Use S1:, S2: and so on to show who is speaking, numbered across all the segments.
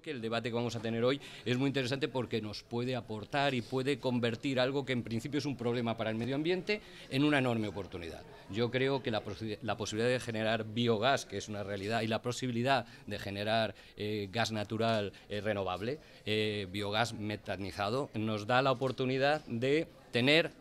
S1: que el debate que vamos a tener hoy es muy interesante porque nos puede aportar y puede convertir algo que en principio es un problema para el medio ambiente en una enorme oportunidad. Yo creo que la, posibilidad de generar biogás, que es una realidad, y la posibilidad de generar eh, gas natural eh, renovable, eh, biogás metanizado, nos da la oportunidad de tener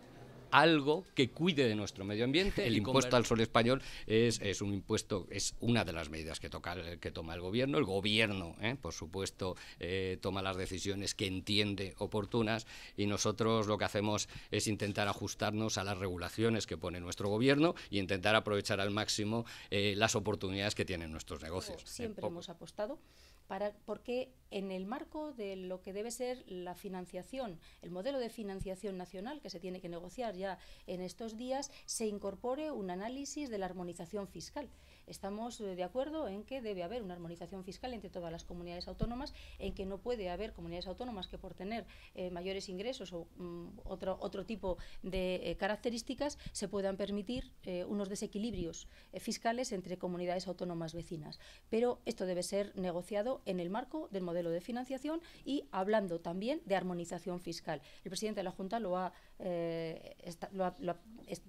S1: algo que cuide de nuestro medio ambiente. El impuesto al sol español es, un impuesto, es una de las medidas que, toca, que toma el gobierno. El gobierno, ¿eh? por supuesto, eh, toma las decisiones que entiende oportunas y nosotros lo que hacemos es intentar ajustarnos a las regulaciones que pone nuestro gobierno y intentar aprovechar al máximo eh, las oportunidades que tienen nuestros negocios. Siempre
S2: hemos apostado para, porque en el marco de lo que debe ser la financiación, el modelo de financiación nacional que se tiene que negociar ya en estos días, se incorpore un análisis de la armonización fiscal. Estamos eh, de acuerdo en que debe haber una armonización fiscal entre todas las comunidades autónomas, en que no puede haber comunidades autónomas que por tener eh, mayores ingresos o mm, otro, otro tipo de eh, características se puedan permitir unos desequilibrios fiscales entre comunidades autónomas vecinas. Pero esto debe ser negociado en el marco del modelo de financiación y hablando también de armonización fiscal. El presidente de la Junta lo ha,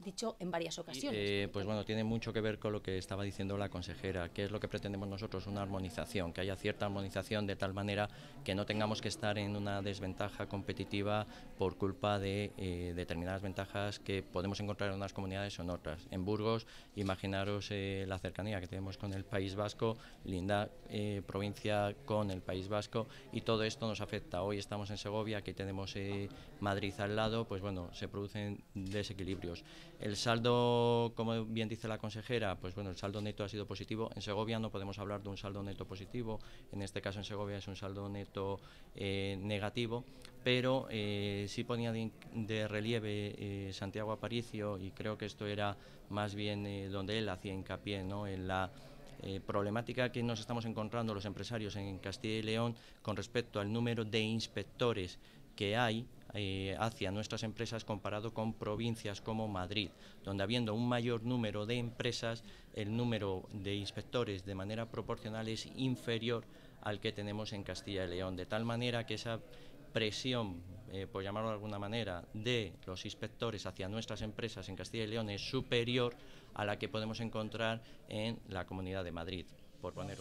S2: dicho en varias ocasiones.
S3: pues bueno, tiene mucho que ver con lo que estaba diciendo la consejera, que es lo que pretendemos nosotros, una armonización, que haya cierta armonización de tal manera que no tengamos que estar en una desventaja competitiva por culpa de eh, determinadas ventajas que podemos encontrar en unas comunidades o en otras. En Burgos, imaginaros eh, la cercanía que tenemos con el País Vasco, linda eh, provincia con el País Vasco y todo esto nos afecta. Hoy estamos en Segovia, aquí tenemos Madrid al lado, pues bueno, se producen desequilibrios. El saldo, como bien dice la consejera, pues bueno, el saldo neto ha sido positivo. En Segovia no podemos hablar de un saldo neto positivo, en este caso en Segovia es un saldo neto eh, negativo, pero eh, sí ponía de, relieve eh, Santiago Aparicio y creo que esto era más bien donde él hacía hincapié en la problemática que nos estamos encontrando los empresarios en Castilla y León con respecto al número de inspectores que hay eh, hacia nuestras empresas comparado con provincias como Madrid, donde habiendo un mayor número de empresas, el número de inspectores de manera proporcional es inferior al que tenemos en Castilla y León, de tal manera que esa presión, eh, por llamarlo de alguna manera, de los inspectores hacia nuestras empresas en Castilla y León es superior a la que podemos encontrar en la Comunidad de Madrid, por poner.